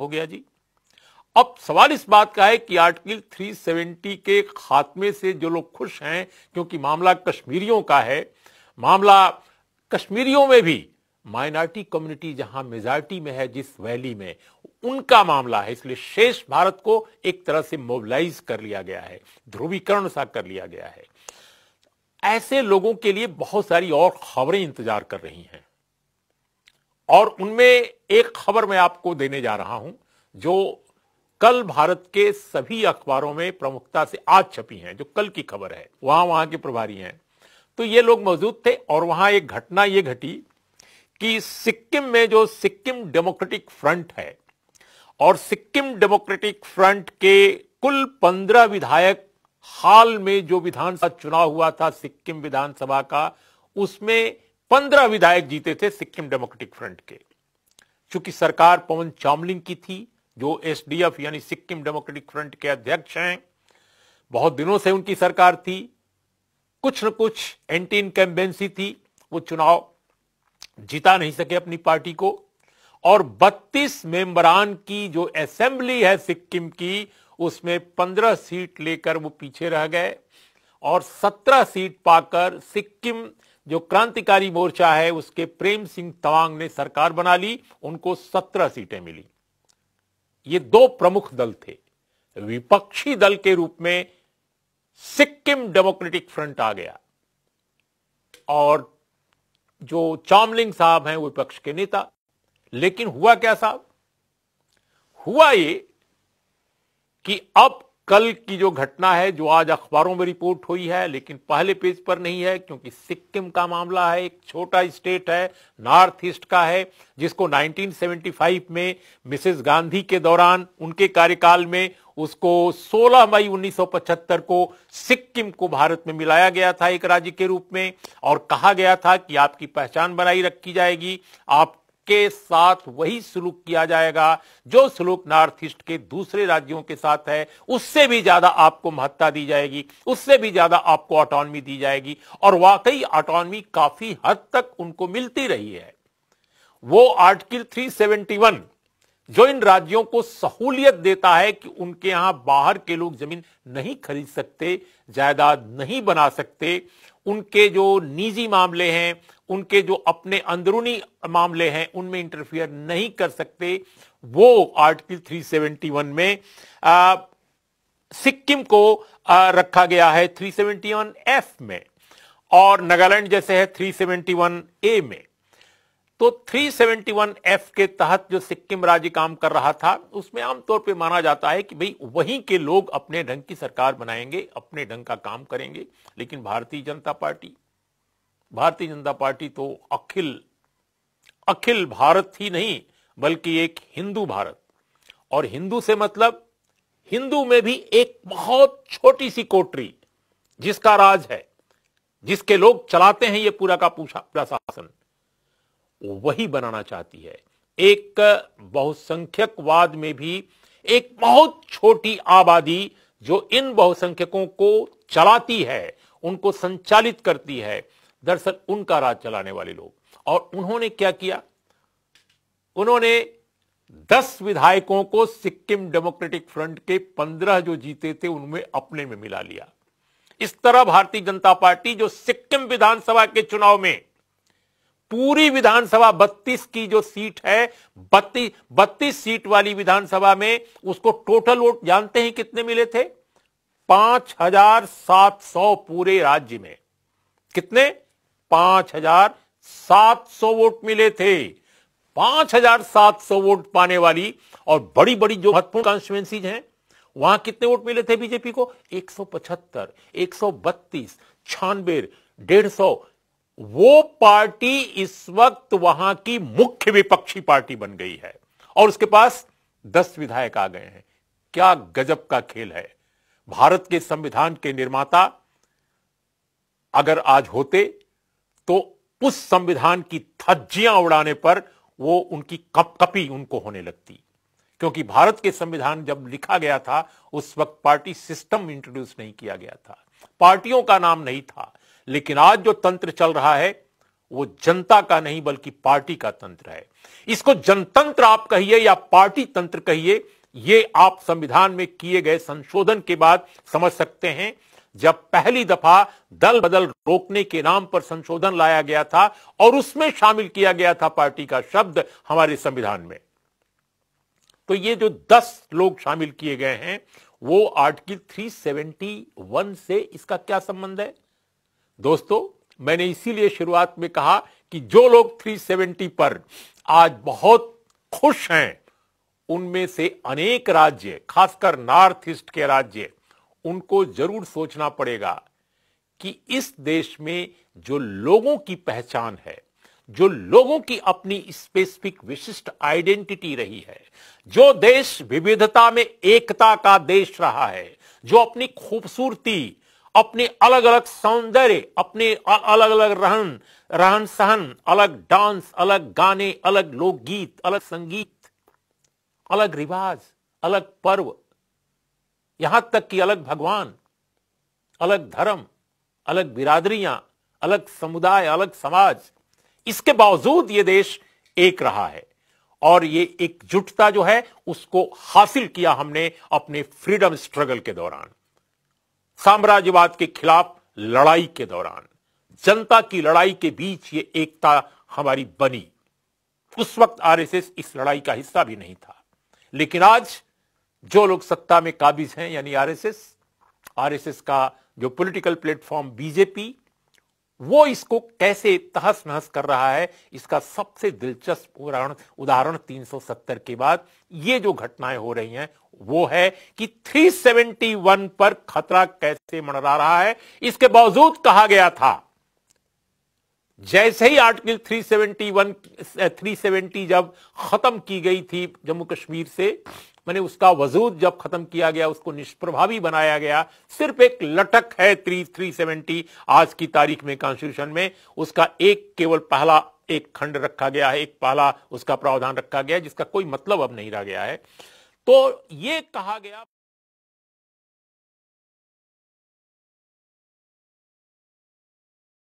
हो गया जी अब सवाल इस बात का है कि आर्टिकल 370 के खात्मे से जो लोग खुश हैं क्योंकि मामला कश्मीरियों का है मामला कश्मीरियों में भी माइनॉरिटी कम्युनिटी जहां मेजॉरिटी में है जिस वैली में उनका मामला है इसलिए शेष भारत को एक तरह से मोबिलाइज कर लिया गया है ध्रुवीकरण सा कर लिया गया है ऐसे लोगों के लिए बहुत सारी और खबरें इंतजार कर रही हैं और उनमें एक खबर मैं आपको देने जा रहा हूं जो कल भारत के सभी अखबारों में प्रमुखता से आज छपी हैं जो कल की खबर है वहां वहां के प्रभारी हैं तो ये लोग मौजूद थे और वहां एक घटना ये घटी कि सिक्किम में जो सिक्किम डेमोक्रेटिक फ्रंट है और सिक्किम डेमोक्रेटिक फ्रंट के कुल पंद्रह विधायक हाल में जो विधानसभा चुनाव हुआ था सिक्किम विधानसभा का उसमें पंद्रह विधायक जीते थे सिक्किम डेमोक्रेटिक फ्रंट के चूंकि सरकार पवन चामलिंग की थी जो एसडीएफ यानी सिक्किम डेमोक्रेटिक फ्रंट के अध्यक्ष हैं बहुत दिनों से उनकी सरकार थी कुछ न कुछ एंटी इनकेम्बेंसी थी वो चुनाव जीता नहीं सके अपनी पार्टी को और 32 मेंबरान की जो असेंबली है सिक्किम की उसमें 15 सीट लेकर वो पीछे रह गए और 17 सीट पाकर सिक्किम जो क्रांतिकारी मोर्चा है उसके प्रेम सिंह तवांग ने सरकार बना ली उनको सत्रह सीटें मिली ये दो प्रमुख दल थे विपक्षी दल के रूप में सिक्किम डेमोक्रेटिक फ्रंट आ गया और जो चामलिंग साहब हैं विपक्ष के नेता लेकिन हुआ क्या साहब हुआ ये कि अब कल की जो घटना है जो आज अखबारों में रिपोर्ट हुई है लेकिन पहले पेज पर नहीं है क्योंकि सिक्किम का मामला है एक छोटा स्टेट है नॉर्थ ईस्ट का है जिसको 1975 में मिसेस गांधी के दौरान उनके कार्यकाल में उसको 16 मई 1975 को सिक्किम को भारत में मिलाया गया था एक राज्य के रूप में और कहा गया था कि आपकी पहचान बनाई रखी जाएगी आप के साथ वही सुलूक किया जाएगा जो सुलूक नॉर्थ ईस्ट के दूसरे राज्यों के साथ है उससे भी ज्यादा आपको महत्ता दी जाएगी उससे भी ज्यादा आपको ऑटोनमी दी जाएगी और वाकई ऑटोनमी काफी हद तक उनको मिलती रही है वो आर्टिकल 371 जो इन राज्यों को सहूलियत देता है कि उनके यहां बाहर के लोग जमीन नहीं खरीद सकते जायदाद नहीं बना सकते उनके जो निजी मामले हैं उनके जो अपने अंदरूनी मामले हैं उनमें इंटरफियर नहीं कर सकते वो आर्टिकल 371 में आ, सिक्किम को आ, रखा गया है 371 एफ में और नागालैंड जैसे है 371 ए में तो 371 एफ के तहत जो सिक्किम राज्य काम कर रहा था उसमें आमतौर पे माना जाता है कि भाई वहीं के लोग अपने ढंग की सरकार बनाएंगे अपने ढंग का काम करेंगे लेकिन भारतीय जनता पार्टी भारतीय जनता पार्टी तो अखिल अखिल भारत ही नहीं बल्कि एक हिंदू भारत और हिंदू से मतलब हिंदू में भी एक बहुत छोटी सी कोटरी जिसका राज है जिसके लोग चलाते हैं ये पूरा का पूरा शासन वही बनाना चाहती है एक बहुसंख्यकवाद में भी एक बहुत छोटी आबादी जो इन बहुसंख्यकों को चलाती है उनको संचालित करती है दरअसल उनका राज चलाने वाले लोग और उन्होंने क्या किया उन्होंने दस विधायकों को सिक्किम डेमोक्रेटिक फ्रंट के पंद्रह जो जीते थे उनमें अपने में मिला लिया इस तरह भारतीय जनता पार्टी जो सिक्किम विधानसभा के चुनाव में पूरी विधानसभा 32 की जो सीट है 32 बत्तीस सीट वाली विधानसभा में उसको टोटल वोट जानते हैं कितने मिले थे 5,700 पूरे राज्य में कितने पांच हजार सात सौ वोट मिले थे पांच हजार सात सौ वोट पाने वाली और बड़ी बड़ी जो महत्वपूर्ण कॉन्स्टिट्युएंसीज हैं वहां कितने वोट मिले थे बीजेपी को 175, 132, छानबे डेढ़ सौ वो पार्टी इस वक्त वहां की मुख्य विपक्षी पार्टी बन गई है और उसके पास दस विधायक आ गए हैं क्या गजब का खेल है भारत के संविधान के निर्माता अगर आज होते तो उस संविधान की थज्जियां उड़ाने पर वो उनकी कपकपी उनको होने लगती क्योंकि भारत के संविधान जब लिखा गया था उस वक्त पार्टी सिस्टम इंट्रोड्यूस नहीं किया गया था पार्टियों का नाम नहीं था लेकिन आज जो तंत्र चल रहा है वो जनता का नहीं बल्कि पार्टी का तंत्र है इसको जनतंत्र आप कहिए या पार्टी तंत्र कहिए ये आप संविधान में किए गए संशोधन के बाद समझ सकते हैं जब पहली दफा दल बदल रोकने के नाम पर संशोधन लाया गया था और उसमें शामिल किया गया था पार्टी का शब्द हमारे संविधान में तो ये जो 10 लोग शामिल किए गए हैं वो आर्टिकल 371 से इसका क्या संबंध है दोस्तों मैंने इसीलिए शुरुआत में कहा कि जो लोग 370 पर आज बहुत खुश हैं उनमें से अनेक राज्य खासकर नॉर्थ ईस्ट के राज्य उनको जरूर सोचना पड़ेगा कि इस देश में जो लोगों की पहचान है जो लोगों की अपनी स्पेसिफिक विशिष्ट आइडेंटिटी रही है जो देश विविधता में एकता का देश रहा है जो अपनी खूबसूरती अपने अलग अलग सौंदर्य अपने अलग अलग रहन रहन सहन अलग डांस अलग गाने अलग लोकगीत अलग संगीत अलग रिवाज अलग पर्व यहां तक कि अलग भगवान अलग धर्म अलग बिरादरियां अलग समुदाय अलग समाज इसके बावजूद ये देश एक रहा है और ये एकजुटता जो है उसको हासिल किया हमने अपने फ्रीडम स्ट्रगल के दौरान साम्राज्यवाद के खिलाफ लड़ाई के दौरान जनता की लड़ाई के बीच ये एकता हमारी बनी उस वक्त आरएसएस इस लड़ाई का हिस्सा भी नहीं था लेकिन आज जो लोग सत्ता में काबिज हैं यानी आरएसएस आरएसएस का जो पॉलिटिकल प्लेटफॉर्म बीजेपी वो इसको कैसे तहस नहस कर रहा है इसका सबसे दिलचस्प उदाहरण उदाहरण 370 के बाद ये जो घटनाएं हो रही हैं वो है कि 371 पर खतरा कैसे मंडरा रहा है इसके बावजूद कहा गया था जैसे ही आर्टिकल 371 370 जब खत्म की गई थी जम्मू कश्मीर से मैंने उसका वजूद जब खत्म किया गया उसको निष्प्रभावी बनाया गया सिर्फ एक लटक है थ्री थ्री सेवेंटी आज की तारीख में कॉन्स्टिट्यूशन में उसका एक केवल पहला एक खंड रखा गया है एक पहला उसका प्रावधान रखा गया है जिसका कोई मतलब अब नहीं रह गया है तो ये कहा गया